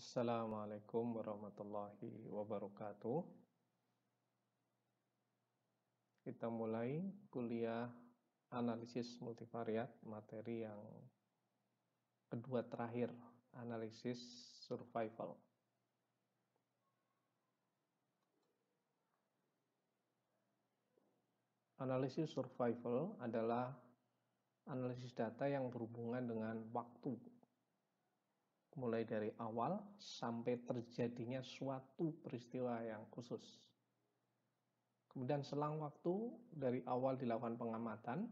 Assalamualaikum warahmatullahi wabarakatuh. Kita mulai kuliah analisis multivariat, materi yang kedua terakhir, analisis survival. Analisis survival adalah analisis data yang berhubungan dengan waktu mulai dari awal sampai terjadinya suatu peristiwa yang khusus. Kemudian selang waktu dari awal dilakukan pengamatan,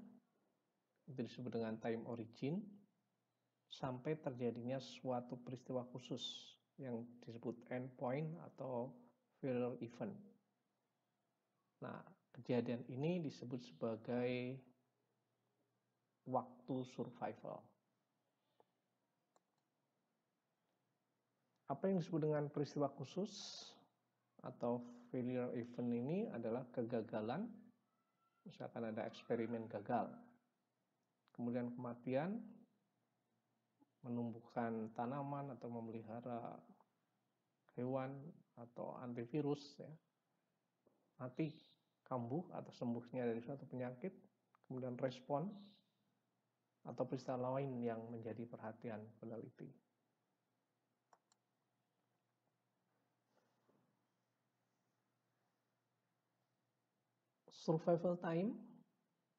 itu disebut dengan time origin, sampai terjadinya suatu peristiwa khusus yang disebut endpoint atau failure event. Nah, kejadian ini disebut sebagai waktu survival. Apa yang disebut dengan peristiwa khusus atau failure event ini adalah kegagalan, misalkan ada eksperimen gagal. Kemudian kematian, menumbuhkan tanaman atau memelihara hewan atau antivirus ya mati kambuh atau sembuhnya dari suatu penyakit kemudian respon atau peristiwa lain yang menjadi perhatian peneliti. Survival time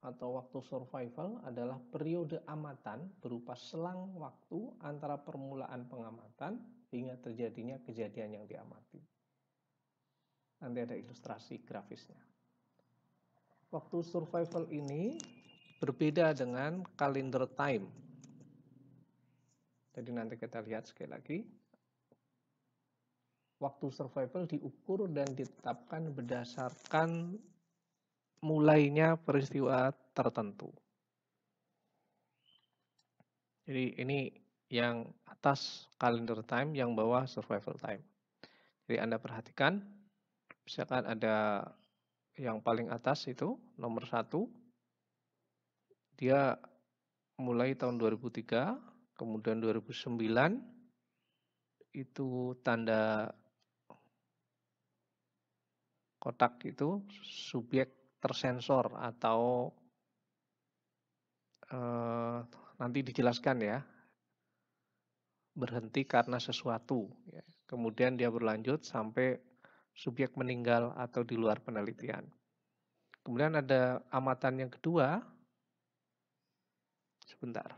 atau waktu survival adalah periode amatan berupa selang waktu antara permulaan pengamatan hingga terjadinya kejadian yang diamati. Nanti ada ilustrasi grafisnya. Waktu survival ini berbeda dengan kalender time. Jadi nanti kita lihat sekali lagi. Waktu survival diukur dan ditetapkan berdasarkan mulainya peristiwa tertentu. Jadi ini yang atas calendar time, yang bawah survival time. Jadi Anda perhatikan, misalkan ada yang paling atas itu nomor satu, dia mulai tahun 2003, kemudian 2009, itu tanda kotak itu subjek tersensor atau eh, nanti dijelaskan ya berhenti karena sesuatu. Ya. Kemudian dia berlanjut sampai subjek meninggal atau di luar penelitian. Kemudian ada amatan yang kedua. Sebentar.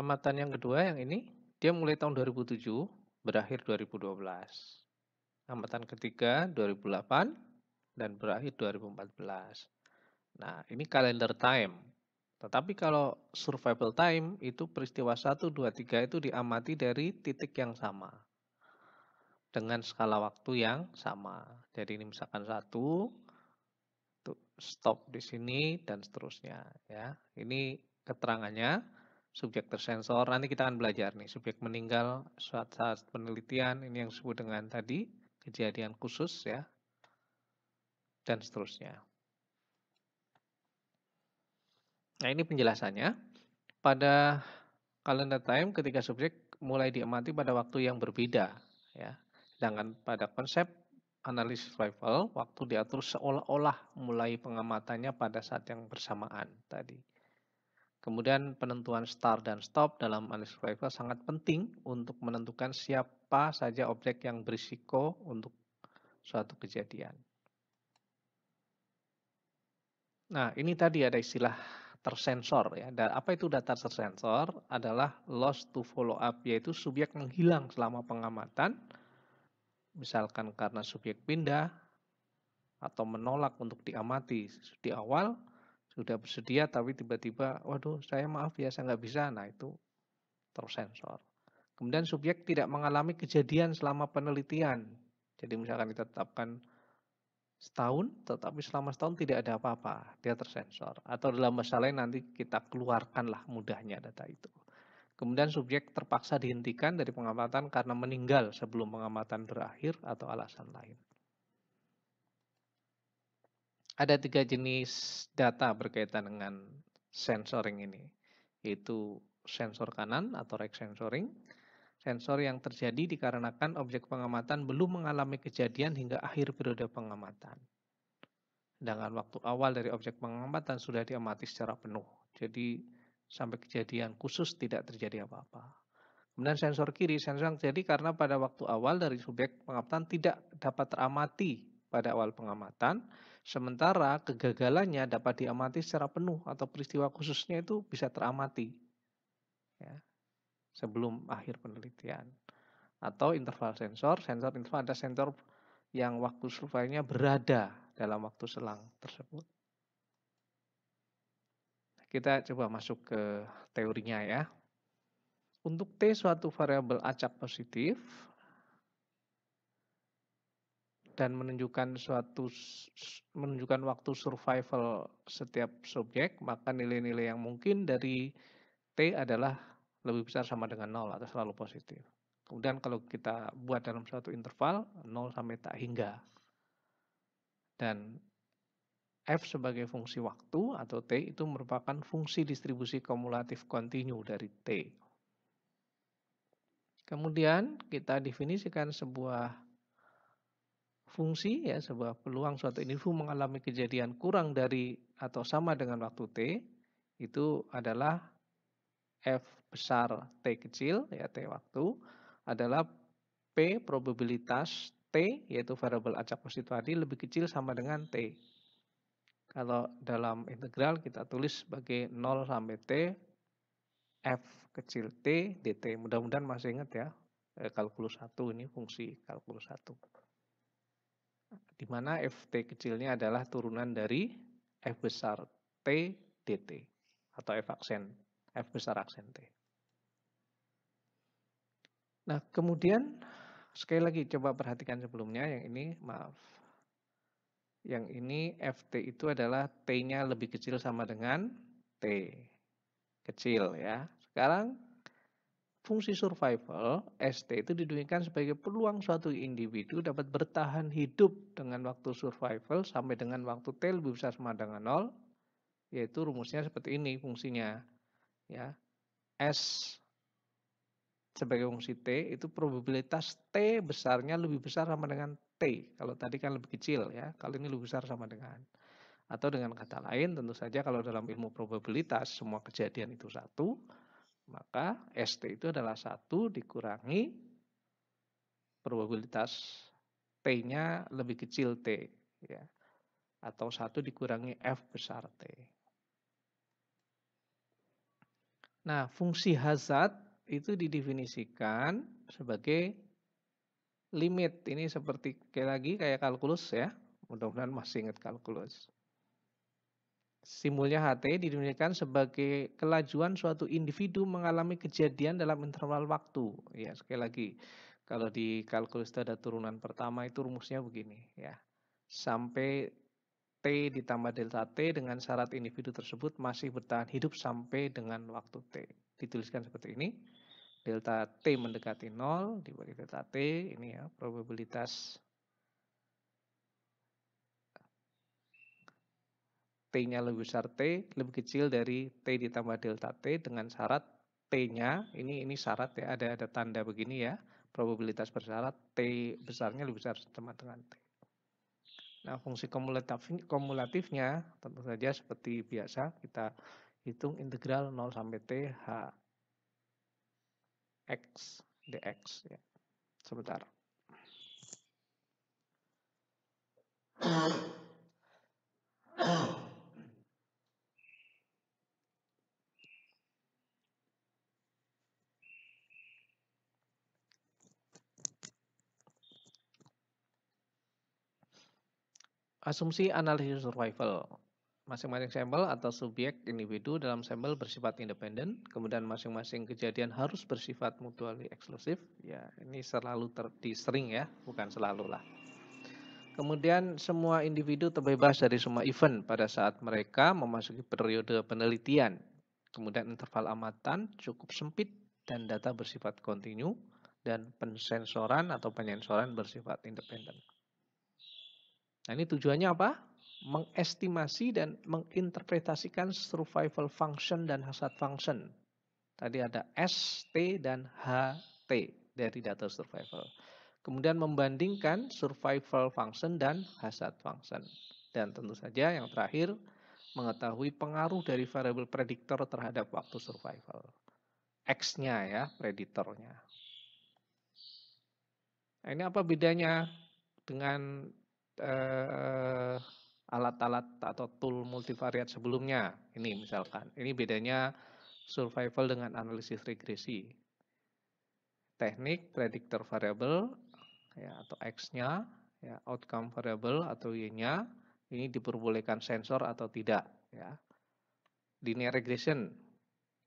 amatan yang kedua yang ini dia mulai tahun 2007 berakhir 2012 amatan ketiga 2008 dan berakhir 2014 nah ini kalender time tetapi kalau survival time itu peristiwa 1, 2, 3 itu diamati dari titik yang sama dengan skala waktu yang sama. Jadi ini misalkan 1 stop di sini dan seterusnya ya. Ini keterangannya subjek tersensor. Nanti kita akan belajar nih, subjek meninggal saat, saat penelitian, ini yang disebut dengan tadi, kejadian khusus ya, dan seterusnya. Nah ini penjelasannya. Pada calendar time ketika subjek mulai diamati pada waktu yang berbeda. ya. Sedangkan pada konsep analisis survival waktu diatur seolah-olah mulai pengamatannya pada saat yang bersamaan tadi. Kemudian penentuan start dan stop dalam analisis proyektil sangat penting untuk menentukan siapa saja objek yang berisiko untuk suatu kejadian. Nah, ini tadi ada istilah tersensor ya. Dan apa itu data tersensor? Adalah loss to follow up yaitu subjek menghilang selama pengamatan. Misalkan karena subjek pindah atau menolak untuk diamati di awal sudah bersedia tapi tiba-tiba waduh saya maaf ya saya nggak bisa nah itu tersensor kemudian subjek tidak mengalami kejadian selama penelitian jadi misalkan ditetapkan setahun tetapi selama setahun tidak ada apa-apa dia tersensor atau dalam bahasa lain nanti kita keluarkanlah mudahnya data itu kemudian subjek terpaksa dihentikan dari pengamatan karena meninggal sebelum pengamatan berakhir atau alasan lain ada tiga jenis data berkaitan dengan sensoring ini, yaitu sensor kanan atau right sensoring, sensor yang terjadi dikarenakan objek pengamatan belum mengalami kejadian hingga akhir periode pengamatan. Sedangkan waktu awal dari objek pengamatan sudah diamati secara penuh, jadi sampai kejadian khusus tidak terjadi apa-apa. Kemudian sensor kiri, sensor yang terjadi karena pada waktu awal dari subjek pengamatan tidak dapat teramati pada awal pengamatan, Sementara kegagalannya dapat diamati secara penuh atau peristiwa khususnya itu bisa teramati ya, sebelum akhir penelitian. Atau interval sensor, sensor interval ada sensor yang waktu surveinya berada dalam waktu selang tersebut. Kita coba masuk ke teorinya ya. Untuk T suatu variabel acak positif, dan menunjukkan suatu menunjukkan waktu survival setiap subjek, maka nilai-nilai yang mungkin dari T adalah lebih besar sama dengan 0 atau selalu positif. Kemudian kalau kita buat dalam suatu interval 0 sampai tak hingga. Dan F sebagai fungsi waktu atau T itu merupakan fungsi distribusi kumulatif kontinu dari T. Kemudian kita definisikan sebuah fungsi ya sebuah peluang suatu individu mengalami kejadian kurang dari atau sama dengan waktu t itu adalah f besar t kecil ya t waktu adalah p probabilitas t yaitu variabel acak positif tadi lebih kecil sama dengan t. Kalau dalam integral kita tulis sebagai 0 sampai t f kecil t dt. Mudah-mudahan masih ingat ya eh, kalkulus satu ini fungsi kalkulus satu di mana FT kecilnya adalah turunan dari F besar T DT atau F aksen, F besar aksen T. Nah, kemudian sekali lagi coba perhatikan sebelumnya yang ini maaf. Yang ini FT itu adalah T-nya lebih kecil sama dengan T. Kecil ya. Sekarang Fungsi survival, ST itu didunikan sebagai peluang suatu individu dapat bertahan hidup dengan waktu survival sampai dengan waktu T lebih besar sama dengan 0, yaitu rumusnya seperti ini fungsinya. Ya. S sebagai fungsi T itu probabilitas T besarnya lebih besar sama dengan T. Kalau tadi kan lebih kecil ya, kalau ini lebih besar sama dengan. Atau dengan kata lain tentu saja kalau dalam ilmu probabilitas semua kejadian itu satu, maka ST itu adalah satu dikurangi probabilitas T-nya lebih kecil T. Ya. Atau satu dikurangi F besar T. Nah, fungsi hazard itu didefinisikan sebagai limit. Ini seperti lagi kayak kalkulus ya. Mudah-mudahan masih ingat kalkulus. Simulnya HT didefinisikan sebagai kelajuan suatu individu mengalami kejadian dalam interval waktu. Ya, sekali lagi, kalau di kalkulus ada turunan pertama itu rumusnya begini ya. Sampai T ditambah delta T dengan syarat individu tersebut masih bertahan hidup sampai dengan waktu T. Dituliskan seperti ini. Delta T mendekati nol dibagi delta T, ini ya, probabilitas T-nya lebih besar T, lebih kecil dari T ditambah delta T dengan syarat T-nya, ini ini syarat ya, ada, ada tanda begini ya, probabilitas bersyarat T besarnya lebih besar sama dengan T. Nah, fungsi kumulatif, kumulatifnya tentu saja seperti biasa, kita hitung integral 0 sampai T H X dx ya. Sebentar. Nah, Asumsi analisis survival. Masing-masing sampel atau subjek individu dalam sampel bersifat independen, kemudian masing-masing kejadian harus bersifat mutually eksklusif. Ya, ini selalu ter disering ya, bukan selalu lah. Kemudian semua individu terbebas dari semua event pada saat mereka memasuki periode penelitian. Kemudian interval amatan cukup sempit dan data bersifat kontinu dan pensensoran atau penyensoran bersifat independen. Nah ini tujuannya apa? Mengestimasi dan menginterpretasikan survival function dan hazard function. Tadi ada S, T, dan HT dari data survival. Kemudian membandingkan survival function dan hazard function. Dan tentu saja yang terakhir, mengetahui pengaruh dari variable predictor terhadap waktu survival. X-nya ya, prediktornya. Nah, ini apa bedanya dengan alat eh, alat-alat atau tool multivariat sebelumnya. Ini misalkan. Ini bedanya survival dengan analisis regresi. Teknik predictor variable ya atau x-nya, ya outcome variable atau y-nya ini diperbolehkan sensor atau tidak ya. Linear regression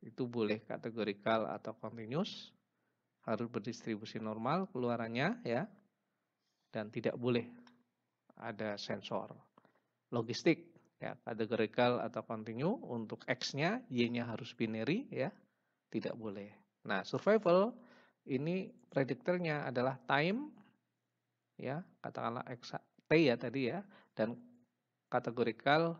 itu boleh kategorikal atau continuous harus berdistribusi normal keluarannya ya dan tidak boleh ada sensor. Logistik ya kategorikal atau continue untuk x-nya, y-nya harus binary ya. Tidak boleh. Nah, survival ini prediktornya adalah time ya, katakanlah x t ya tadi ya dan kategorikal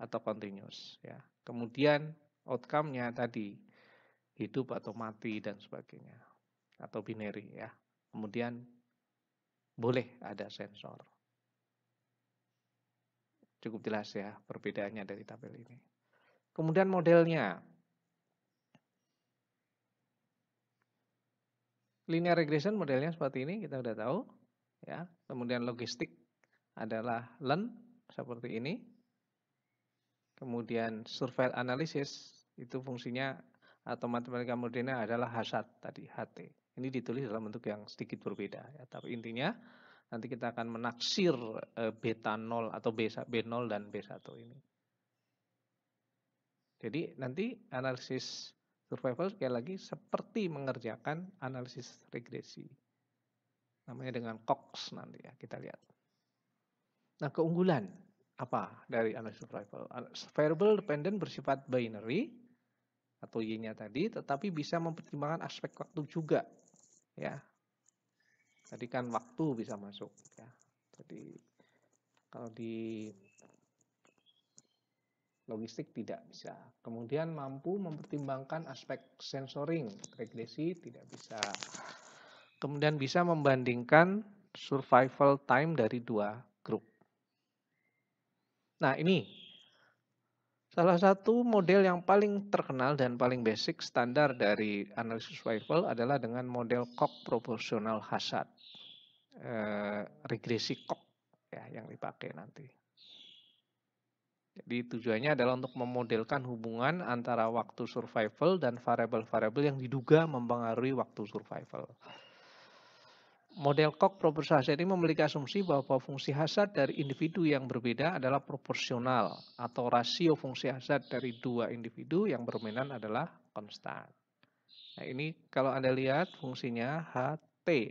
atau continuous ya. Kemudian outcome-nya tadi hidup atau mati dan sebagainya atau binary ya. Kemudian boleh ada sensor. Cukup jelas ya perbedaannya dari tabel ini. Kemudian modelnya. Linear regression modelnya seperti ini, kita sudah tahu. ya. Kemudian logistik adalah learn seperti ini. Kemudian surveil analysis itu fungsinya atau matematika modelnya adalah HASAT tadi HT. Ini ditulis dalam bentuk yang sedikit berbeda ya, tapi intinya Nanti kita akan menaksir eh, beta 0 atau B0 dan B1 ini. Jadi nanti analisis survival sekali lagi seperti mengerjakan analisis regresi. Namanya dengan Cox nanti ya, kita lihat. Nah, keunggulan apa dari analisis survival? Variable dependent bersifat binary atau Y-nya tadi, tetapi bisa mempertimbangkan aspek waktu juga. Ya, Tadi kan waktu bisa masuk ya. Jadi kalau di logistik tidak bisa. Kemudian mampu mempertimbangkan aspek sensoring, regresi tidak bisa. Kemudian bisa membandingkan survival time dari dua grup. Nah ini salah satu model yang paling terkenal dan paling basic standar dari analisis survival adalah dengan model Koch proporsional hazard. Eh, regresi kok ya yang dipakai nanti. Jadi tujuannya adalah untuk memodelkan hubungan antara waktu survival dan variabel-variabel yang diduga mempengaruhi waktu survival. Model Koch proporsional ini memiliki asumsi bahwa fungsi hasad dari individu yang berbeda adalah proporsional atau rasio fungsi hasad dari dua individu yang bermainan adalah konstan. Nah, ini kalau Anda lihat fungsinya H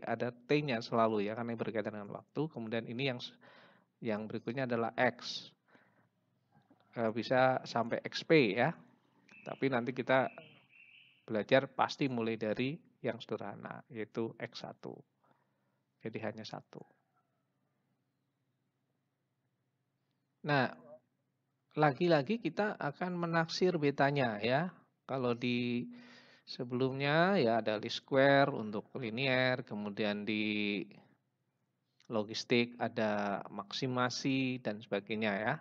ada T-nya selalu ya karena berkaitan dengan waktu. Kemudian ini yang yang berikutnya adalah X. E, bisa sampai XP ya. Tapi nanti kita belajar pasti mulai dari yang sederhana yaitu X1. Jadi hanya satu. Nah, lagi-lagi kita akan menaksir betanya ya. Kalau di Sebelumnya ya ada least square untuk linear, kemudian di logistik ada maksimasi dan sebagainya ya.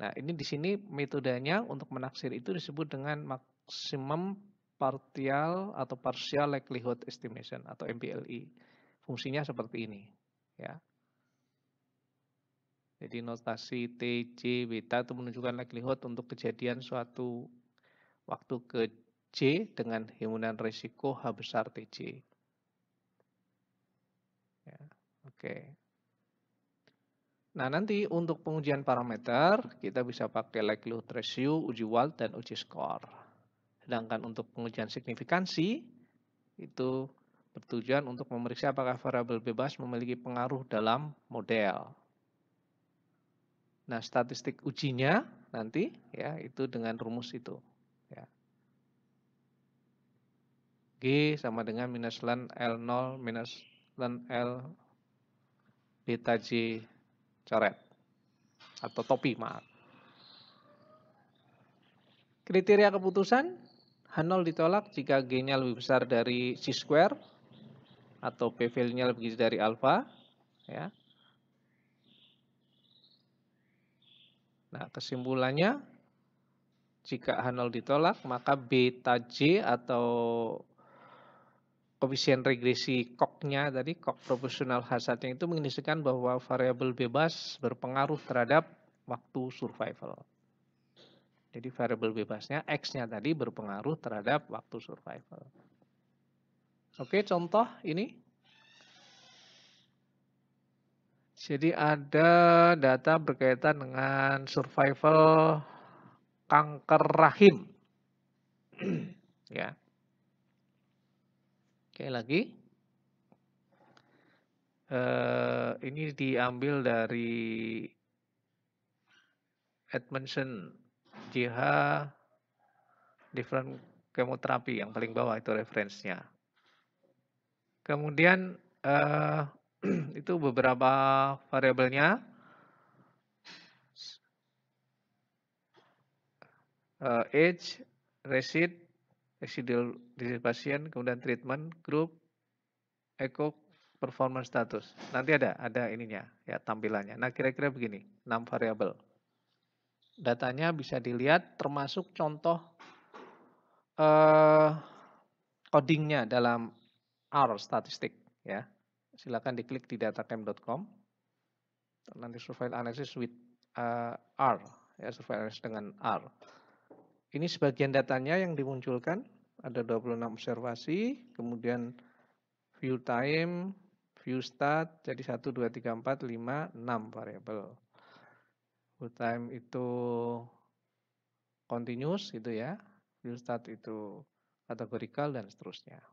Nah, ini di sini metodenya untuk menaksir itu disebut dengan maximum partial atau partial likelihood estimation atau MPLE. Fungsinya seperti ini ya. Jadi notasi T, J, beta itu menunjukkan likelihood untuk kejadian suatu waktu ke C dengan himunan risiko H besar TC. Ya, Oke. Okay. Nah, nanti untuk pengujian parameter, kita bisa pakai likelihood ratio, uji Wald, dan uji score. Sedangkan untuk pengujian signifikansi, itu bertujuan untuk memeriksa apakah variabel bebas memiliki pengaruh dalam model. Nah, statistik ujinya nanti ya itu dengan rumus itu. G sama dengan minus ln L0 minus ln L beta J coret atau topi maaf. Kriteria keputusan H0 ditolak jika G-nya lebih besar dari C square atau P value-nya lebih dari alpha ya. Nah, kesimpulannya jika H0 ditolak maka beta J atau koefisien regresi koknya tadi kok proporsional hazardnya itu mengindikasikan bahwa variabel bebas berpengaruh terhadap waktu survival. Jadi variabel bebasnya x-nya tadi berpengaruh terhadap waktu survival. Oke, contoh ini. Jadi ada data berkaitan dengan survival kanker rahim. ya. Oke lagi. Uh, ini diambil dari Edmondson JH different kemoterapi yang paling bawah itu referensinya. Kemudian uh, itu beberapa variabelnya. Uh, age, resid, residual disease pasien, kemudian treatment group, echo performance status. Nanti ada ada ininya ya tampilannya. Nah, kira-kira begini, 6 variabel. Datanya bisa dilihat termasuk contoh eh codingnya dalam R statistik ya. Silakan diklik di datacamp.com. Nanti surveil analysis with uh, R ya surveil analysis dengan R. Ini sebagian datanya yang dimunculkan, ada 26 observasi, kemudian view time, view start, jadi 1, 2, 3, 4, 5, 6 variabel. View time itu continuous itu ya, view start itu kategorikal dan seterusnya.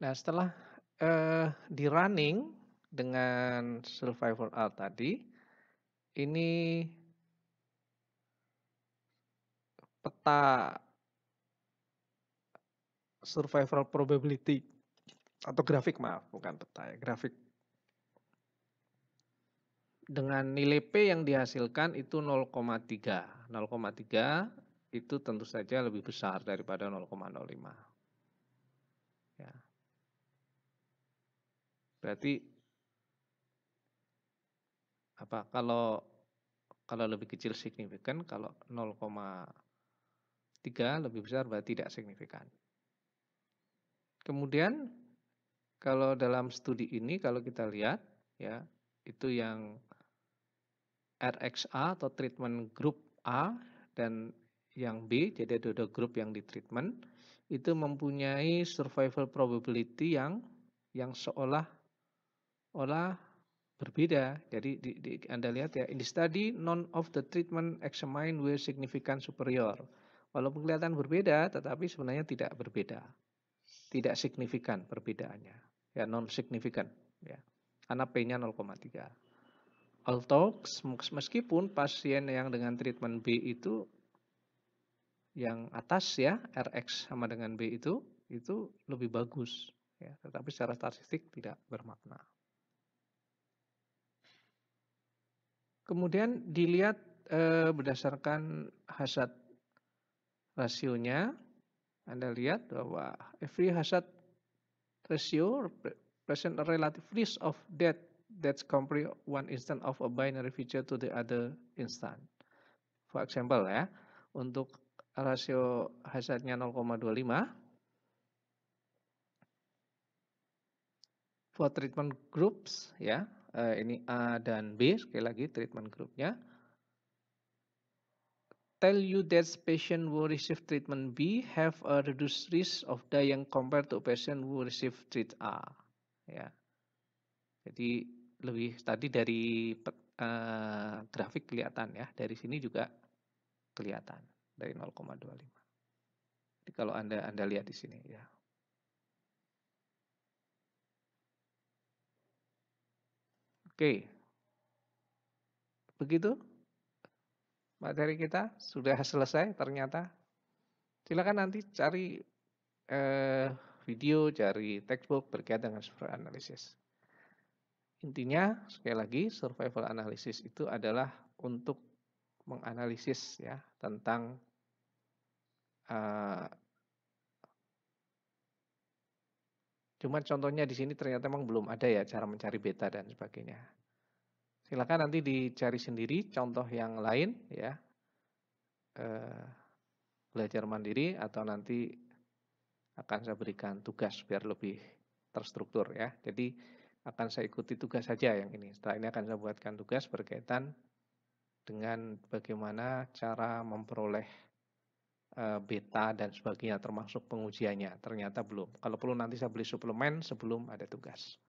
Nah setelah eh, di running dengan survival art tadi, ini peta survival probability atau grafik maaf bukan peta ya grafik dengan nilai P yang dihasilkan itu 0,3 0,3 itu tentu saja lebih besar daripada 0,05 ya berarti apa kalau kalau lebih kecil signifikan kalau 0, 3 lebih besar berarti tidak signifikan. Kemudian kalau dalam studi ini kalau kita lihat ya itu yang RXA atau treatment group A dan yang B jadi ada dua grup yang di treatment itu mempunyai survival probability yang yang seolah olah berbeda. Jadi di, di, Anda lihat ya, in the study, none of the treatment examined were significant superior. Walaupun kelihatan berbeda, tetapi sebenarnya tidak berbeda. Tidak signifikan perbedaannya. Ya, non signifikan. Ya. Karena P-nya 0,3. talks, meskipun pasien yang dengan treatment B itu yang atas ya Rx sama dengan B itu itu lebih bagus ya tetapi secara statistik tidak bermakna. Kemudian dilihat eh, berdasarkan hasad rasionya. Anda lihat bahwa every hazard ratio present a relative risk of death that's compare one instant of a binary feature to the other instant. For example ya, untuk rasio hazardnya 0,25 for treatment groups ya eh, ini A dan B sekali lagi treatment groupnya tell you that patient who receive treatment B have a reduced risk of dying compared to patient who receive treat A. Ya. Jadi lebih tadi dari uh, grafik kelihatan ya, dari sini juga kelihatan dari 0,25. Jadi kalau Anda Anda lihat di sini ya. Oke. Begitu? materi kita sudah selesai ternyata. Silakan nanti cari eh, video, cari textbook berkaitan dengan survival analysis. Intinya, sekali lagi, survival analysis itu adalah untuk menganalisis ya tentang eh, cuman contohnya di sini ternyata memang belum ada ya cara mencari beta dan sebagainya. Silakan nanti dicari sendiri contoh yang lain ya. Eh, belajar mandiri atau nanti akan saya berikan tugas biar lebih terstruktur ya. Jadi akan saya ikuti tugas saja yang ini. Setelah ini akan saya buatkan tugas berkaitan dengan bagaimana cara memperoleh eh, beta dan sebagainya termasuk pengujiannya. Ternyata belum. Kalau perlu nanti saya beli suplemen sebelum ada tugas.